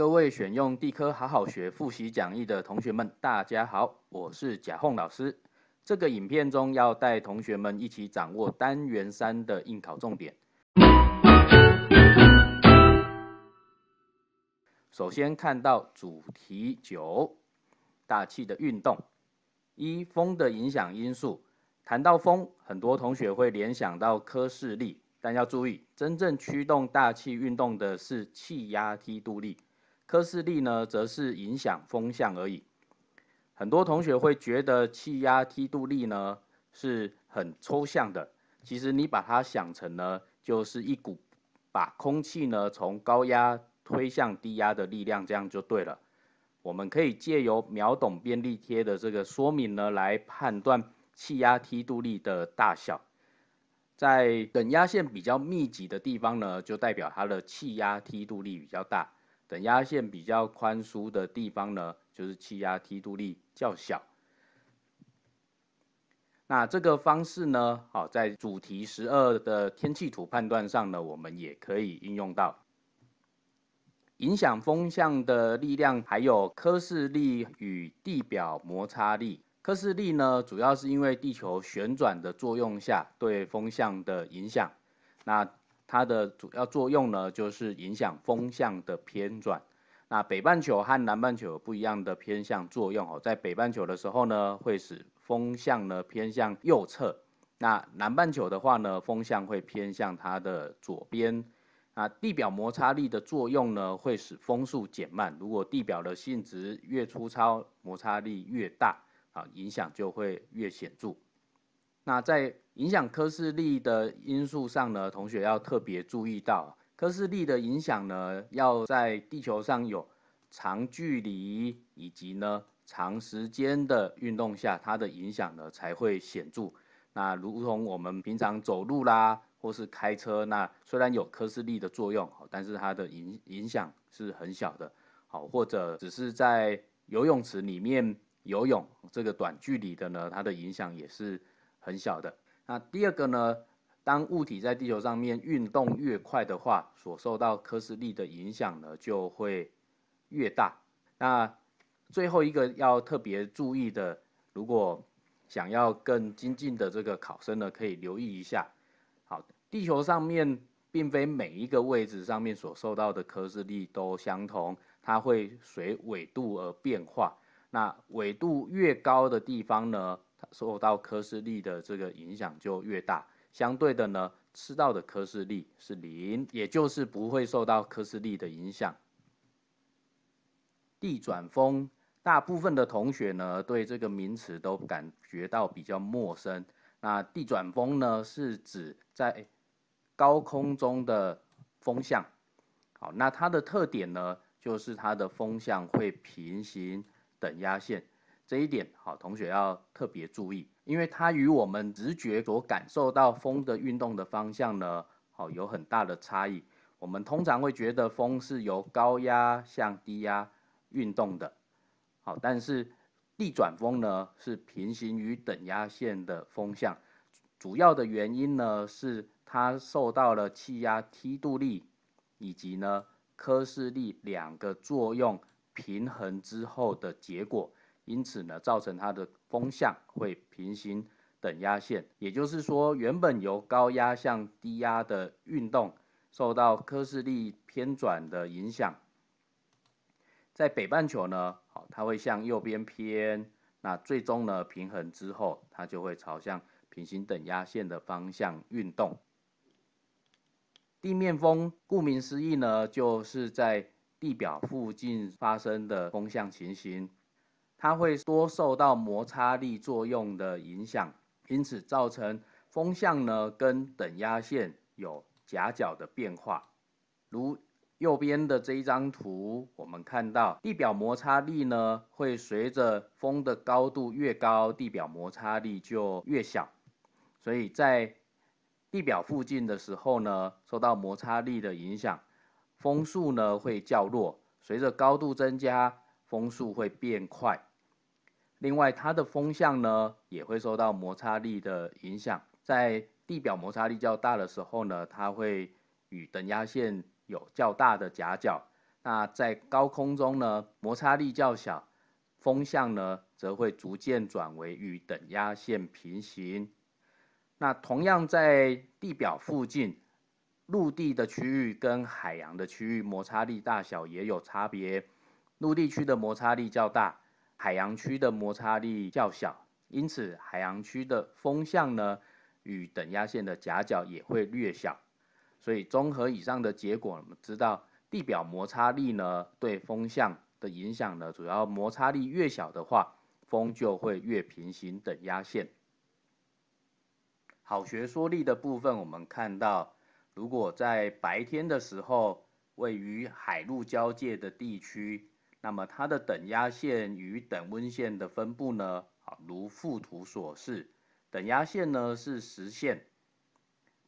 各位选用地科好好学复习讲义的同学们，大家好，我是贾宏老师。这个影片中要带同学们一起掌握单元三的应考重点。首先看到主题九，大气的运动。一风的影响因素。谈到风，很多同学会联想到科氏力，但要注意，真正驱动大气运动的是气压梯度力。科氏力呢，则是影响风向而已。很多同学会觉得气压梯度力呢是很抽象的，其实你把它想成呢，就是一股把空气呢从高压推向低压的力量，这样就对了。我们可以借由秒懂便利贴的这个说明呢，来判断气压梯度力的大小。在等压线比较密集的地方呢，就代表它的气压梯度力比较大。等压线比较宽疏的地方呢，就是气压梯度力较小。那这个方式呢，好，在主题十二的天气图判断上呢，我们也可以应用到影响风向的力量，还有科氏力与地表摩擦力。科氏力呢，主要是因为地球旋转的作用下对风向的影响。那它的主要作用呢，就是影响风向的偏转。那北半球和南半球有不一样的偏向作用哦。在北半球的时候呢，会使风向呢偏向右侧；那南半球的话呢，风向会偏向它的左边。啊，地表摩擦力的作用呢，会使风速减慢。如果地表的性质越粗糙，摩擦力越大，啊，影响就会越显著。那在影响科氏力的因素上呢，同学要特别注意到，科氏力的影响呢，要在地球上有长距离以及呢长时间的运动下，它的影响呢才会显著。那如同我们平常走路啦，或是开车，那虽然有科氏力的作用，但是它的影影响是很小的，好，或者只是在游泳池里面游泳，这个短距离的呢，它的影响也是。很小的。那第二个呢？当物体在地球上面运动越快的话，所受到科氏力的影响呢，就会越大。那最后一个要特别注意的，如果想要更精进的这个考生呢，可以留意一下。好，地球上面并非每一个位置上面所受到的科氏力都相同，它会随纬度而变化。那纬度越高的地方呢？受到科氏力的这个影响就越大，相对的呢，吃到的科氏力是零，也就是不会受到科氏力的影响。地转风，大部分的同学呢对这个名词都感觉到比较陌生。那地转风呢是指在高空中的风向，好，那它的特点呢就是它的风向会平行等压线。这一点，好，同学要特别注意，因为它与我们直觉所感受到风的运动的方向呢，好，有很大的差异。我们通常会觉得风是由高压向低压运动的，好，但是地转风呢是平行于等压线的风向。主要的原因呢是它受到了气压梯度力以及呢科氏力两个作用平衡之后的结果。因此呢，造成它的风向会平行等压线，也就是说，原本由高压向低压的运动，受到科氏力偏转的影响，在北半球呢，好，它会向右边偏，那最终呢，平衡之后，它就会朝向平行等压线的方向运动。地面风，顾名思义呢，就是在地表附近发生的风向情形。它会多受到摩擦力作用的影响，因此造成风向呢跟等压线有夹角的变化。如右边的这一张图，我们看到地表摩擦力呢会随着风的高度越高，地表摩擦力就越小。所以在地表附近的时候呢，受到摩擦力的影响，风速呢会较弱；随着高度增加，风速会变快。另外，它的风向呢也会受到摩擦力的影响。在地表摩擦力较大的时候呢，它会与等压线有较大的夹角。那在高空中呢，摩擦力较小，风向呢则会逐渐转为与等压线平行。那同样在地表附近，陆地的区域跟海洋的区域摩擦力大小也有差别，陆地区的摩擦力较大。海洋区的摩擦力较小，因此海洋区的风向呢与等压线的夹角也会略小。所以综合以上的结果，我们知道地表摩擦力呢对风向的影响呢，主要摩擦力越小的话，风就会越平行等压线。好学说力的部分，我们看到如果在白天的时候，位于海陆交界的地区。那么它的等压线与等温线的分布呢？好，如附图所示，等压线呢是实线，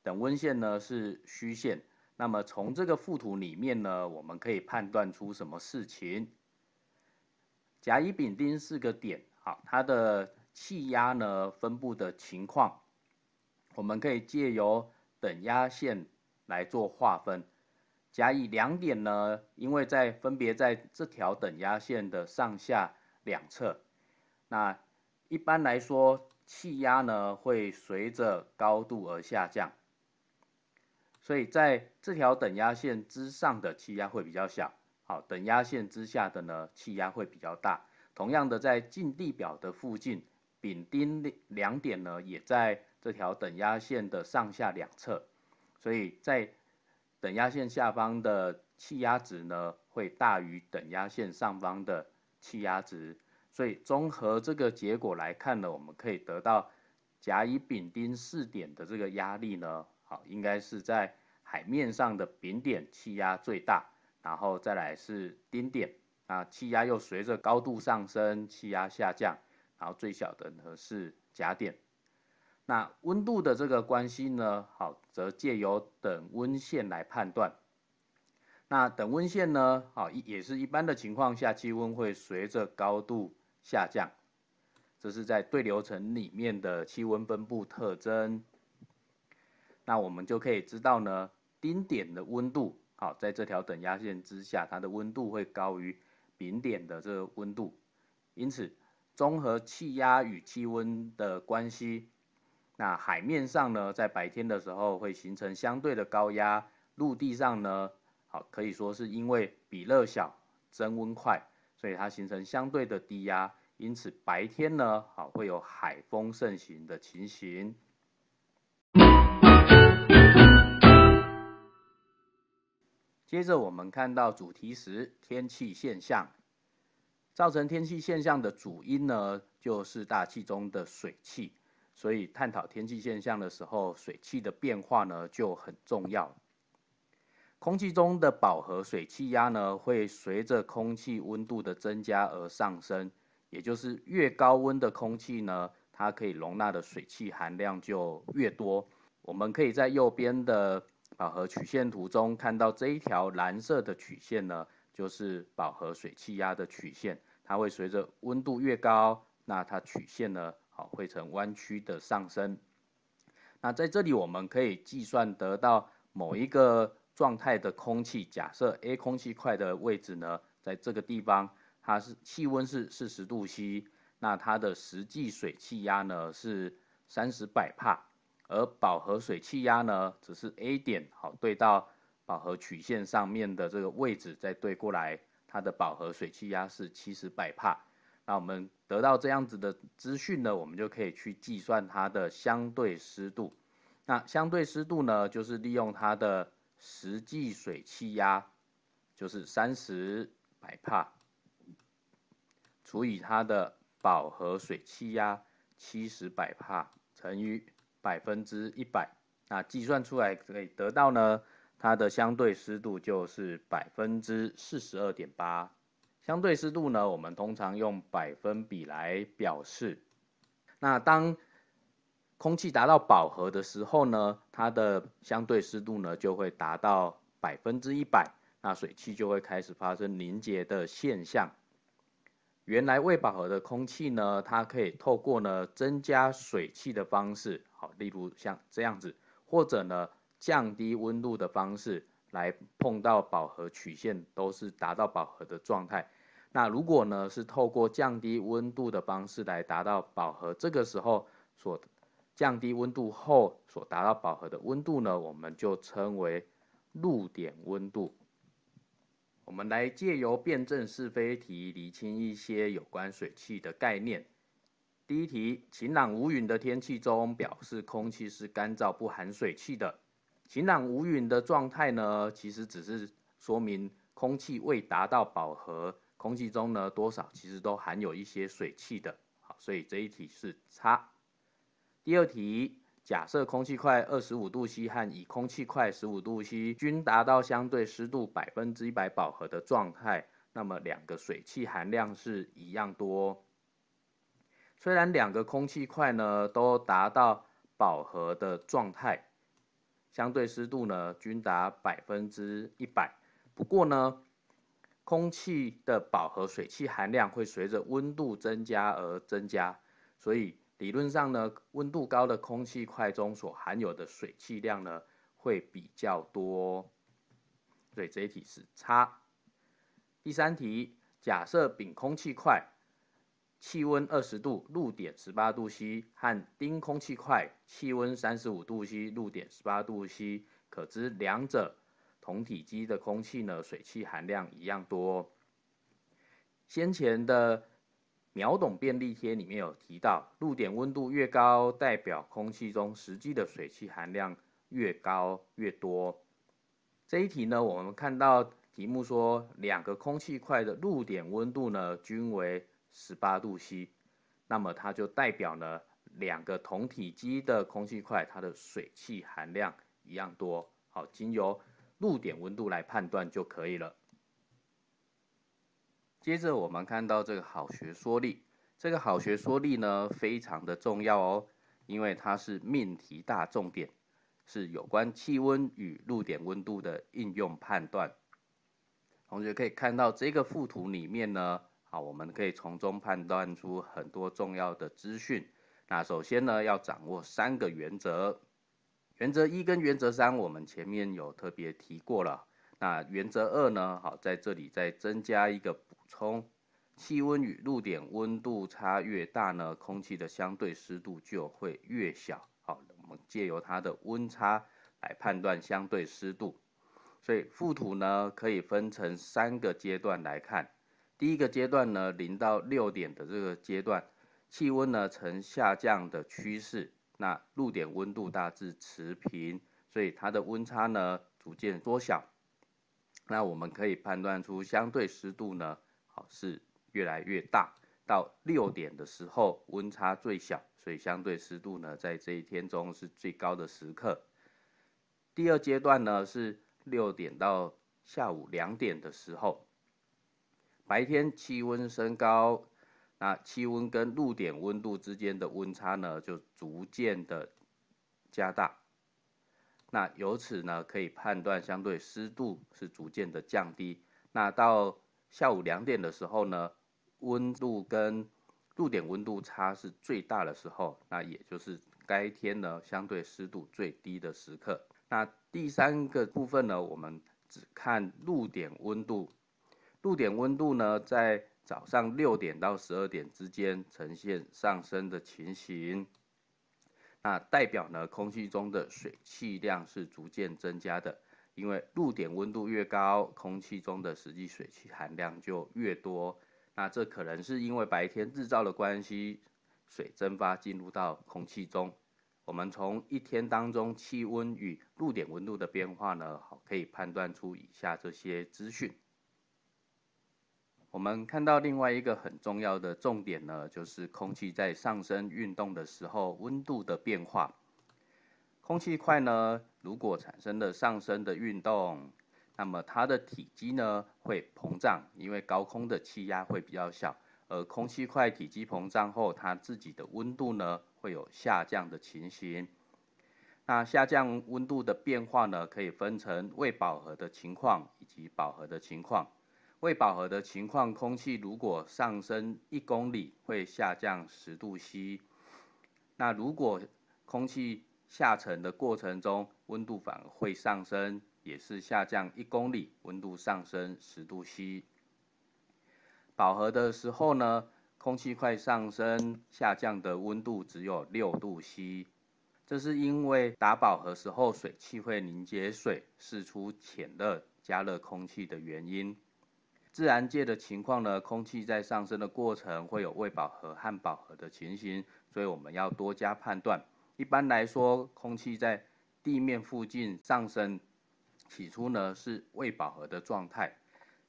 等温线呢是虚线。那么从这个附图里面呢，我们可以判断出什么事情？甲、乙、丙、丁四个点，好，它的气压呢分布的情况，我们可以借由等压线来做划分。甲乙两点呢，因为在分别在这条等压线的上下两侧，那一般来说，气压呢会随着高度而下降，所以在这条等压线之上的气压会比较小，好，等压线之下的呢气压会比较大。同样的，在近地表的附近，丙丁两点呢也在这条等压线的上下两侧，所以在。等压线下方的气压值呢，会大于等压线上方的气压值，所以综合这个结果来看呢，我们可以得到甲、乙、丙、丁四点的这个压力呢，好，应该是在海面上的丙点气压最大，然后再来是丁点，啊，气压又随着高度上升，气压下降，然后最小的呢是甲点。那温度的这个关系呢？好，则借由等温线来判断。那等温线呢？好，也是一般的情况下，气温会随着高度下降。这是在对流层里面的气温分布特征。那我们就可以知道呢，丁点的温度好，在这条等压线之下，它的温度会高于丙点的这个温度。因此，综合气压与气温的关系。那海面上呢，在白天的时候会形成相对的高压，陆地上呢，好可以说是因为比热小，增温快，所以它形成相对的低压，因此白天呢，好会有海风盛行的情形。接着我们看到主题时，天气现象，造成天气现象的主因呢，就是大气中的水汽。所以探讨天气现象的时候，水汽的变化呢就很重要。空气中的饱和水汽压呢会随着空气温度的增加而上升，也就是越高温的空气呢，它可以容纳的水汽含量就越多。我们可以在右边的饱和曲线图中看到这一条蓝色的曲线呢，就是饱和水汽压的曲线，它会随着温度越高，那它曲线呢？好，会成弯曲的上升。那在这里，我们可以计算得到某一个状态的空气。假设 A 空气块的位置呢，在这个地方，它是气温是四十度 C，那它的实际水气压呢是三十百帕，而饱和水气压呢，只是 A 点好对到饱和曲线上面的这个位置再对过来，它的饱和水气压是七十百帕。那我们。得到这样子的资讯呢，我们就可以去计算它的相对湿度。那相对湿度呢，就是利用它的实际水气压，就是三十百帕，除以它的饱和水气压七十百帕，乘以百分之一百。那计算出来可以得到呢，它的相对湿度就是百分之四十二点八。相对湿度呢，我们通常用百分比来表示。那当空气达到饱和的时候呢，它的相对湿度呢就会达到百分之一百，那水汽就会开始发生凝结的现象。原来未饱和的空气呢，它可以透过呢增加水汽的方式，好，例如像这样子，或者呢降低温度的方式。来碰到饱和曲线都是达到饱和的状态。那如果呢是透过降低温度的方式来达到饱和，这个时候所降低温度后所达到饱和的温度呢，我们就称为露点温度。我们来借由辨证是非题厘清一些有关水汽的概念。第一题：晴朗无云的天气中，表示空气是干燥不含水汽的。晴朗无云的状态呢，其实只是说明空气未达到饱和，空气中呢多少其实都含有一些水汽的。好，所以这一题是差。第二题，假设空气块二十五度 C 和乙空气块十五度 C 均达到相对湿度百分之一百饱和的状态，那么两个水汽含量是一样多。虽然两个空气块呢都达到饱和的状态。相对湿度呢，均达百分之一百。不过呢，空气的饱和水汽含量会随着温度增加而增加，所以理论上呢，温度高的空气块中所含有的水汽量呢，会比较多。所以这一题是差。第三题，假设丙空气块。气温二十度，露点十八度 C 和丁空气块气温三十五度 C，露点十八度 C，可知两者同体积的空气呢，水汽含量一样多。先前的秒懂便利贴里面有提到，露点温度越高，代表空气中实际的水汽含量越高越多。这一题呢，我们看到题目说两个空气块的露点温度呢均为。十八度 C，那么它就代表呢，两个同体积的空气块，它的水汽含量一样多。好，经由露点温度来判断就可以了。接着我们看到这个好学说力，这个好学说力呢非常的重要哦，因为它是命题大重点，是有关气温与露点温度的应用判断。同学可以看到这个附图里面呢。好，我们可以从中判断出很多重要的资讯。那首先呢，要掌握三个原则。原则一跟原则三，我们前面有特别提过了。那原则二呢，好，在这里再增加一个补充：气温与露点温度差越大呢，空气的相对湿度就会越小。好，我们借由它的温差来判断相对湿度。所以附土呢，可以分成三个阶段来看。第一个阶段呢，零到六点的这个阶段，气温呢呈下降的趋势，那露点温度大致持平，所以它的温差呢逐渐缩小。那我们可以判断出相对湿度呢，好是越来越大。到六点的时候，温差最小，所以相对湿度呢在这一天中是最高的时刻。第二阶段呢是六点到下午两点的时候。白天气温升高，那气温跟露点温度之间的温差呢，就逐渐的加大。那由此呢，可以判断相对湿度是逐渐的降低。那到下午两点的时候呢，温度跟露点温度差是最大的时候，那也就是该天呢相对湿度最低的时刻。那第三个部分呢，我们只看露点温度。露点温度呢，在早上六点到十二点之间呈现上升的情形，那代表呢空气中的水汽量是逐渐增加的。因为露点温度越高，空气中的实际水汽含量就越多。那这可能是因为白天日照的关系，水蒸发进入到空气中。我们从一天当中气温与露点温度的变化呢，好可以判断出以下这些资讯。我们看到另外一个很重要的重点呢，就是空气在上升运动的时候，温度的变化。空气块呢，如果产生了上升的运动，那么它的体积呢会膨胀，因为高空的气压会比较小，而空气块体积膨胀后，它自己的温度呢会有下降的情形。那下降温度的变化呢，可以分成未饱和的情况以及饱和的情况。未饱和的情况，空气如果上升一公里，会下降十度 C。那如果空气下沉的过程中，温度反而会上升，也是下降一公里，温度上升十度 C。饱和的时候呢，空气快上升下降的温度只有六度 C。这是因为打饱和时候水汽会凝结水释出浅热，加热空气的原因。自然界的情况呢，空气在上升的过程会有未饱和和饱和的情形，所以我们要多加判断。一般来说，空气在地面附近上升，起初呢是未饱和的状态。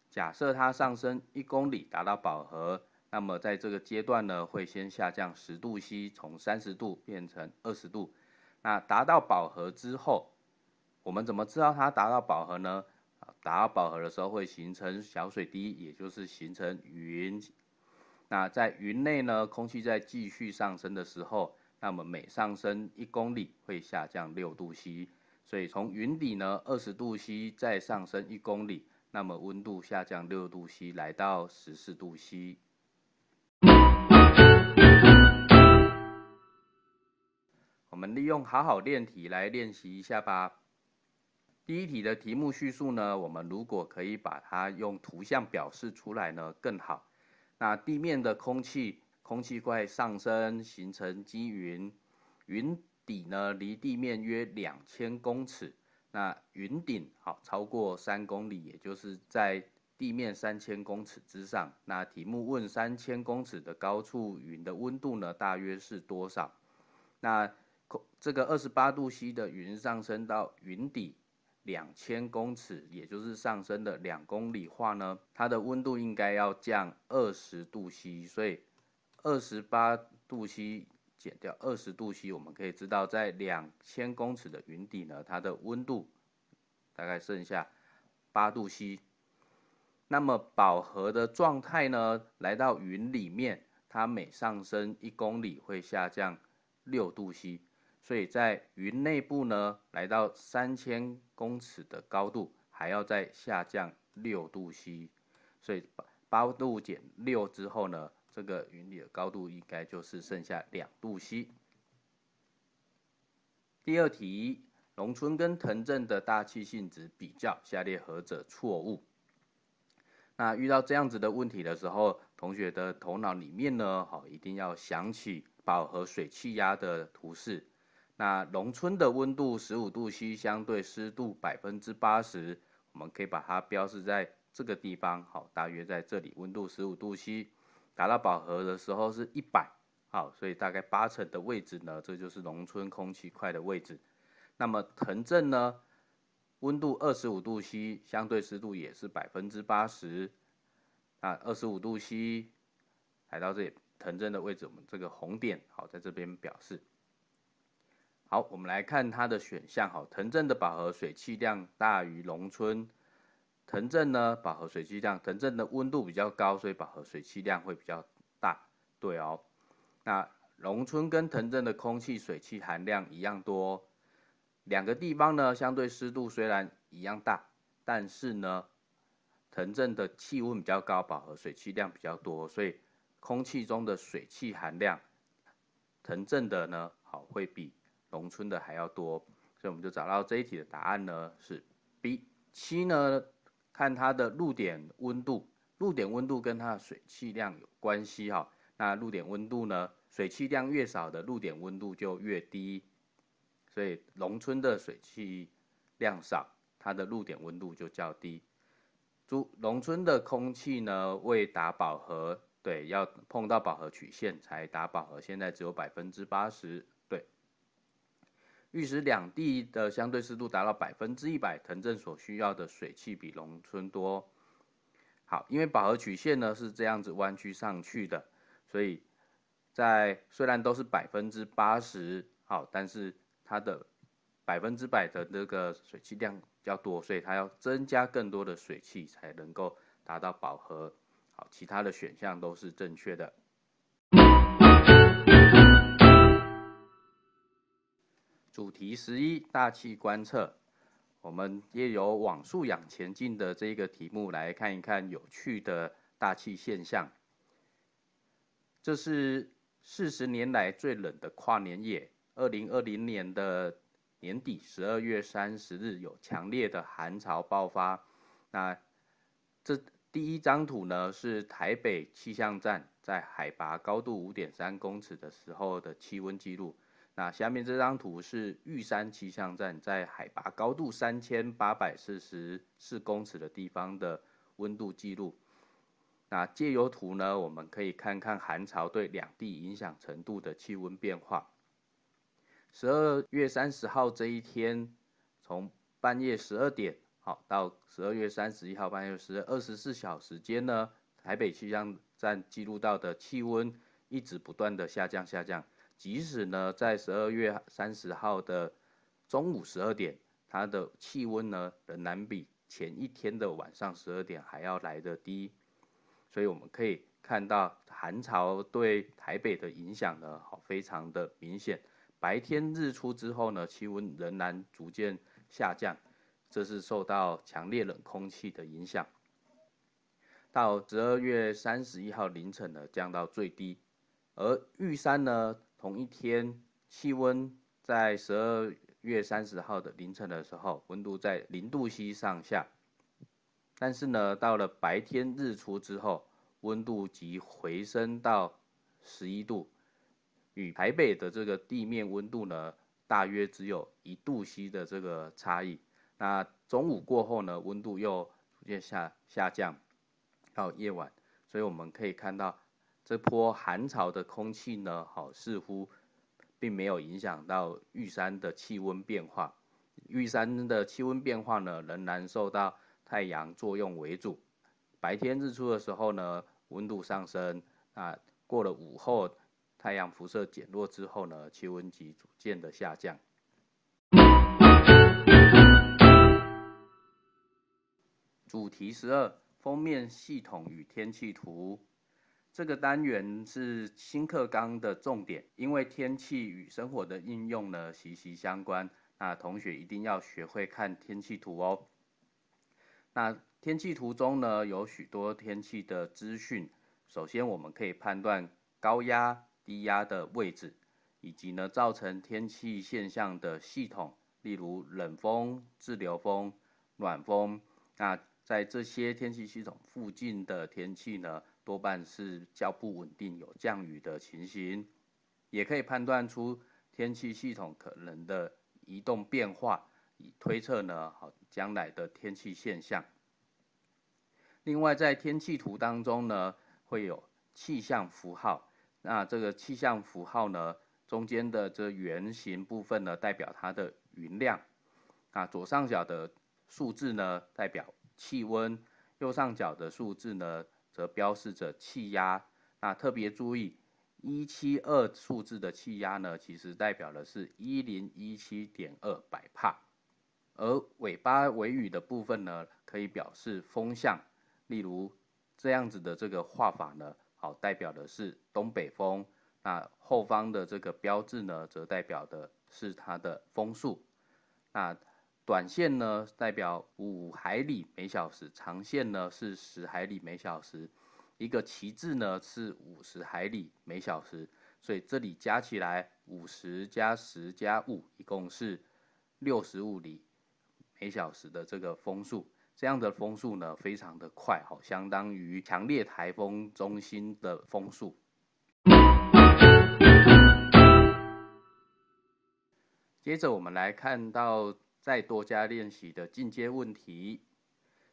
假设它上升一公里达到饱和，那么在这个阶段呢，会先下降十度 C，从三十度变成二十度。那达到饱和之后，我们怎么知道它达到饱和呢？达到饱和的时候会形成小水滴，也就是形成云。那在云内呢，空气在继续上升的时候，那么每上升一公里会下降六度 C。所以从云底呢，二十度 C 再上升一公里，那么温度下降六度 C，来到十四度 C。我们利用好好练题来练习一下吧。第一题的题目叙述呢，我们如果可以把它用图像表示出来呢，更好。那地面的空气，空气块上升形成积云，云底呢离地面约两千公尺，那云顶好超过三公里，也就是在地面三千公尺之上。那题目问三千公尺的高处云的温度呢，大约是多少？那空这个二十八度 C 的云上升到云底。两千公尺，也就是上升的两公里话呢，它的温度应该要降二十度 C，所以二十八度 C 减掉二十度 C，我们可以知道在两千公尺的云底呢，它的温度大概剩下八度 C。那么饱和的状态呢，来到云里面，它每上升一公里会下降六度 C。所以在云内部呢，来到三千公尺的高度，还要再下降六度 C，所以八度减六之后呢，这个云里的高度应该就是剩下两度 C。第二题，农村跟藤镇的大气性质比较，下列何者错误？那遇到这样子的问题的时候，同学的头脑里面呢，好，一定要想起饱和水气压的图示。那农村的温度十五度 C，相对湿度百分之八十，我们可以把它标示在这个地方，好，大约在这里，温度十五度 C，达到饱和的时候是一百，好，所以大概八成的位置呢，这就是农村空气块的位置。那么藤镇呢，温度二十五度 C，相对湿度也是百分之八十，啊，二十五度 C，来到这里，藤镇的位置，我们这个红点，好，在这边表示。好，我们来看它的选项。哈。藤镇的饱和水汽量大于农村。藤镇呢，饱和水汽量，藤镇的温度比较高，所以饱和水汽量会比较大。对哦，那农村跟藤镇的空气水汽含量一样多。两个地方呢，相对湿度虽然一样大，但是呢，藤镇的气温比较高，饱和水汽量比较多，所以空气中的水汽含量，藤镇的呢，好会比。农村的还要多，所以我们就找到这一题的答案呢是 B。七呢，看它的露点温度，露点温度跟它的水汽量有关系哈。那露点温度呢，水汽量越少的露点温度就越低，所以农村的水汽量少，它的露点温度就较低。猪农村的空气呢未达饱和，对，要碰到饱和曲线才达饱和，现在只有百分之八十。预使两地的相对湿度达到百分之一百，城镇所需要的水汽比农村多。好，因为饱和曲线呢是这样子弯曲上去的，所以在虽然都是百分之八十，好，但是它的百分之百的那个水汽量较多，所以它要增加更多的水汽才能够达到饱和。好，其他的选项都是正确的。主题十一大气观测，我们也有网素养前进的这个题目来看一看有趣的大气现象。这是四十年来最冷的跨年夜，二零二零年的年底十二月三十日有强烈的寒潮爆发。那这第一张图呢是台北气象站在海拔高度五点三公尺的时候的气温记录。那下面这张图是玉山气象站在海拔高度三千八百四十四公尺的地方的温度记录。那借由图呢，我们可以看看寒潮对两地影响程度的气温变化。十二月三十号这一天，从半夜十二点好到十二月三十一号半夜十二十四小时间呢，台北气象站记录到的气温一直不断的下降下降。即使呢，在十二月三十号的中午十二点，它的气温呢仍然比前一天的晚上十二点还要来得低，所以我们可以看到寒潮对台北的影响呢，好非常的明显。白天日出之后呢，气温仍然逐渐下降，这是受到强烈冷空气的影响。到十二月三十一号凌晨呢，降到最低，而玉山呢。同一天，气温在十二月三十号的凌晨的时候，温度在零度 C 上下。但是呢，到了白天日出之后，温度即回升到十一度，与台北的这个地面温度呢，大约只有一度 C 的这个差异。那中午过后呢，温度又逐渐下下降到夜晚，所以我们可以看到。这波寒潮的空气呢，好似乎并没有影响到玉山的气温变化。玉山的气温变化呢，仍然受到太阳作用为主。白天日出的时候呢，温度上升啊，过了午后，太阳辐射减弱之后呢，气温即逐渐的下降。主题十二：封面系统与天气图。这个单元是新课纲的重点，因为天气与生活的应用呢息息相关。那同学一定要学会看天气图哦。那天气图中呢有许多天气的资讯。首先，我们可以判断高压、低压的位置，以及呢造成天气现象的系统，例如冷风、滞留风、暖风。那在这些天气系统附近的天气呢？多半是较不稳定，有降雨的情形，也可以判断出天气系统可能的移动变化，以推测呢好将来的天气现象。另外，在天气图当中呢，会有气象符号，那这个气象符号呢，中间的这圆形部分呢，代表它的云量，啊，左上角的数字呢，代表气温，右上角的数字呢。则标示着气压，那特别注意，一七二数字的气压呢，其实代表的是一零一七点二百帕。而尾巴尾羽的部分呢，可以表示风向，例如这样子的这个画法呢，好，代表的是东北风。那后方的这个标志呢，则代表的是它的风速。那短线呢代表五海里每小时，长线呢是十海里每小时，一个旗帜呢是五十海里每小时，所以这里加起来五十加十加五，一共是六十五里每小时的这个风速。这样的风速呢非常的快，好，相当于强烈台风中心的风速。接着我们来看到。再多加练习的进阶问题，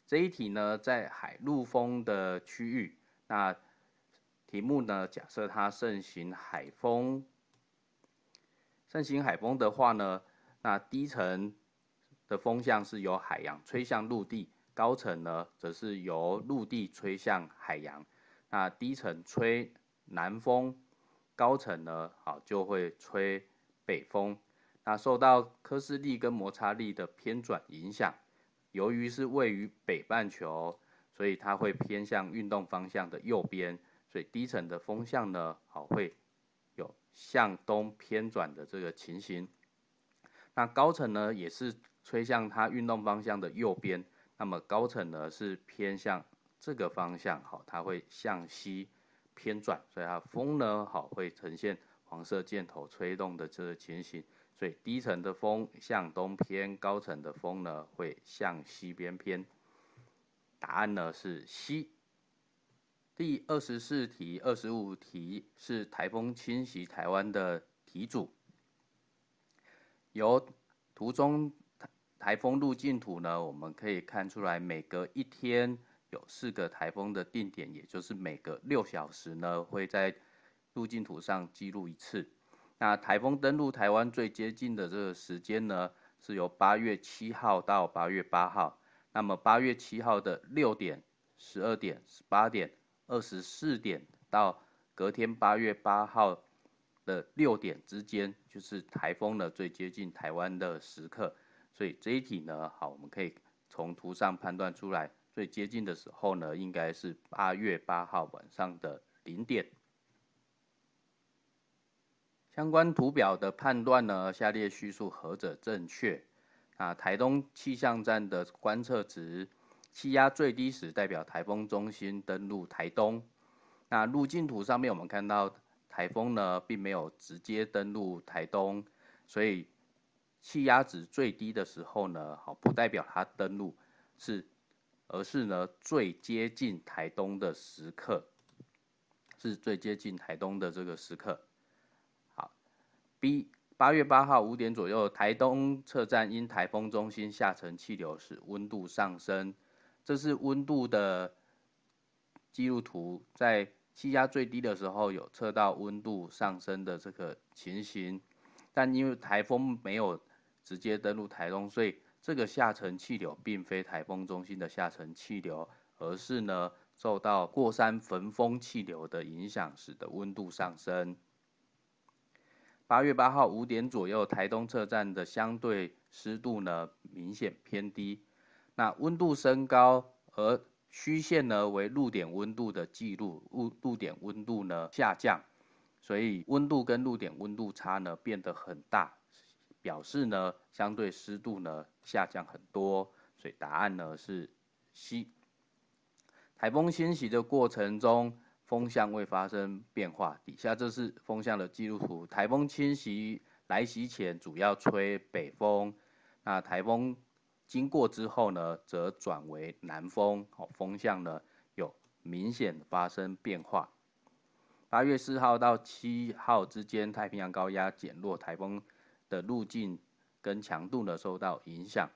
这一题呢，在海陆风的区域，那题目呢，假设它盛行海风，盛行海风的话呢，那低层的风向是由海洋吹向陆地，高层呢，则是由陆地吹向海洋，那低层吹南风，高层呢，好就会吹北风。那受到科斯力跟摩擦力的偏转影响，由于是位于北半球，所以它会偏向运动方向的右边，所以低层的风向呢，好会有向东偏转的这个情形。那高层呢，也是吹向它运动方向的右边，那么高层呢是偏向这个方向，好，它会向西偏转，所以它风呢，好会呈现黄色箭头吹动的这个情形。所以低层的风向东偏，高层的风呢会向西边偏。答案呢是西。第二十四题、二十五题是台风侵袭台湾的题组。由图中台台风路径图呢，我们可以看出来，每隔一天有四个台风的定点，也就是每隔六小时呢，会在路径图上记录一次。那台风登陆台湾最接近的这个时间呢，是由八月七号到八月八号。那么八月七号的六点、十二点、十八点、二十四点到隔天八月八号的六点之间，就是台风呢最接近台湾的时刻。所以这一题呢，好，我们可以从图上判断出来，最接近的时候呢，应该是八月八号晚上的零点。相关图表的判断呢？下列叙述何者正确？啊，台东气象站的观测值，气压最低时代表台风中心登陆台东。那路径图上面我们看到，台风呢并没有直接登陆台东，所以气压值最低的时候呢，好不代表它登陆，是而是呢最接近台东的时刻，是最接近台东的这个时刻。B 八月八号五点左右，台东车站因台风中心下沉气流使温度上升，这是温度的记录图，在气压最低的时候有测到温度上升的这个情形，但因为台风没有直接登陆台东，所以这个下沉气流并非台风中心的下沉气流，而是呢受到过山焚风气流的影响，使得温度上升。八月八号五点左右，台东车站的相对湿度呢明显偏低，那温度升高，而虚线呢为露点温度的记录，露露点温度呢下降，所以温度跟露点温度差呢变得很大，表示呢相对湿度呢下降很多，所以答案呢是 C。台风侵袭的过程中。风向未发生变化。底下这是风向的记录图。台风侵袭来袭前主要吹北风，那台风经过之后呢，则转为南风。哦，风向呢有明显发生变化。八月四号到七号之间，太平洋高压减弱，台风的路径跟强度呢受到影响。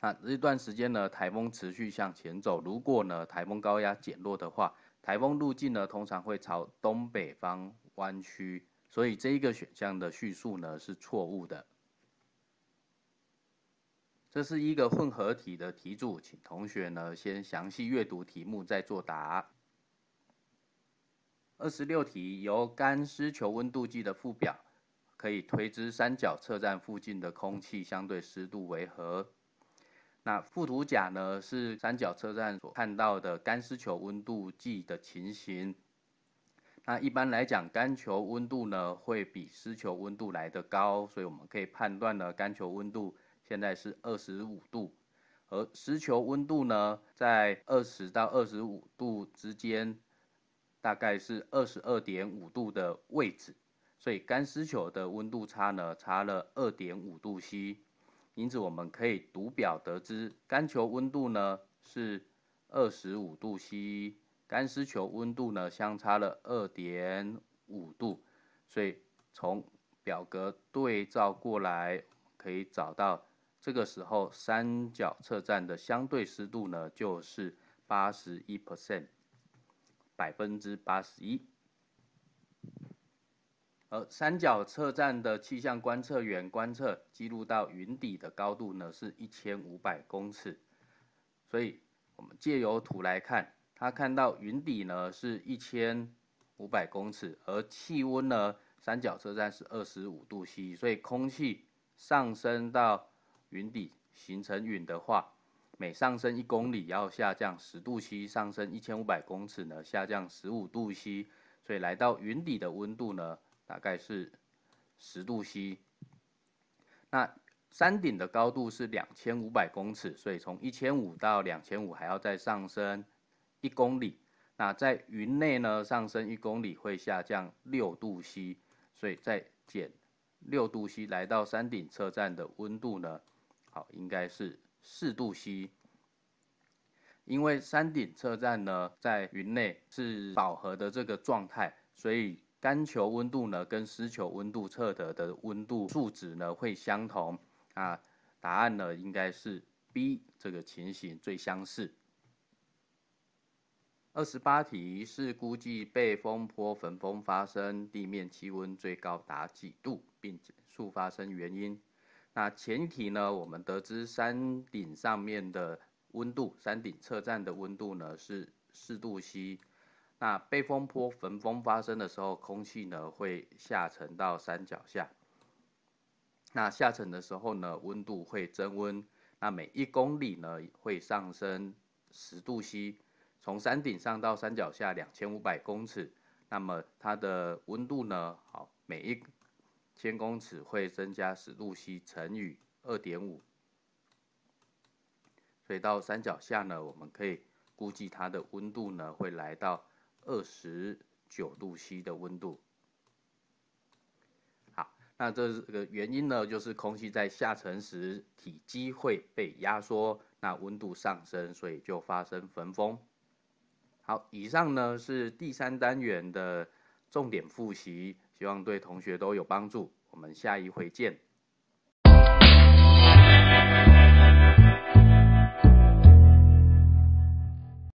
那这段时间呢，台风持续向前走。如果呢，台风高压减弱的话，台风路径呢，通常会朝东北方弯曲，所以这一个选项的叙述呢是错误的。这是一个混合题的题组，请同学呢先详细阅读题目再作答。二十六题，由干湿球温度计的附表，可以推知三角测站附近的空气相对湿度为何？那附图甲呢，是三角车站所看到的干湿球温度计的情形。那一般来讲，干球温度呢会比湿球温度来得高，所以我们可以判断呢，干球温度现在是二十五度，而湿球温度呢在二十到二十五度之间，大概是二十二点五度的位置。所以干湿球的温度差呢，差了二点五度 C。因此，我们可以读表得知，干球温度呢是二十五度 C，干湿球温度呢相差了二点五度，所以从表格对照过来，可以找到这个时候三角测站的相对湿度呢就是八十一 percent，百分之八十一。而三角测站的气象观测员观测记录到云底的高度呢，是一千五百公尺。所以，我们借由图来看，他看到云底呢是一千五百公尺，而气温呢，三角车站是二十五度 C。所以，空气上升到云底形成云的话，每上升一公里要下降十度 C，上升一千五百公尺呢，下降十五度 C。所以来到云底的温度呢？大概是十度 C，那山顶的高度是两千五百公尺，所以从一千五到两千五还要再上升一公里。那在云内呢，上升一公里会下降六度 C，所以再减六度 C 来到山顶车站的温度呢，好应该是四度 C。因为山顶车站呢在云内是饱和的这个状态，所以。干球温度呢，跟湿球温度测得的温度数值呢会相同。啊，答案呢应该是 B 这个情形最相似。二十八题是估计背风坡焚风发生地面气温最高达几度，并减述发生原因。那前提呢，我们得知山顶上面的温度，山顶测站的温度呢是四度 C。那背风坡焚风发生的时候，空气呢会下沉到山脚下。那下沉的时候呢，温度会增温。那每一公里呢会上升十度 C。从山顶上到山脚下两千五百公尺，那么它的温度呢，好，每一千公尺会增加十度 C 乘以二点五。所以到山脚下呢，我们可以估计它的温度呢会来到。二十九度 C 的温度。好，那这个原因呢，就是空气在下沉时，体积会被压缩，那温度上升，所以就发生焚风。好，以上呢是第三单元的重点复习，希望对同学都有帮助。我们下一回见。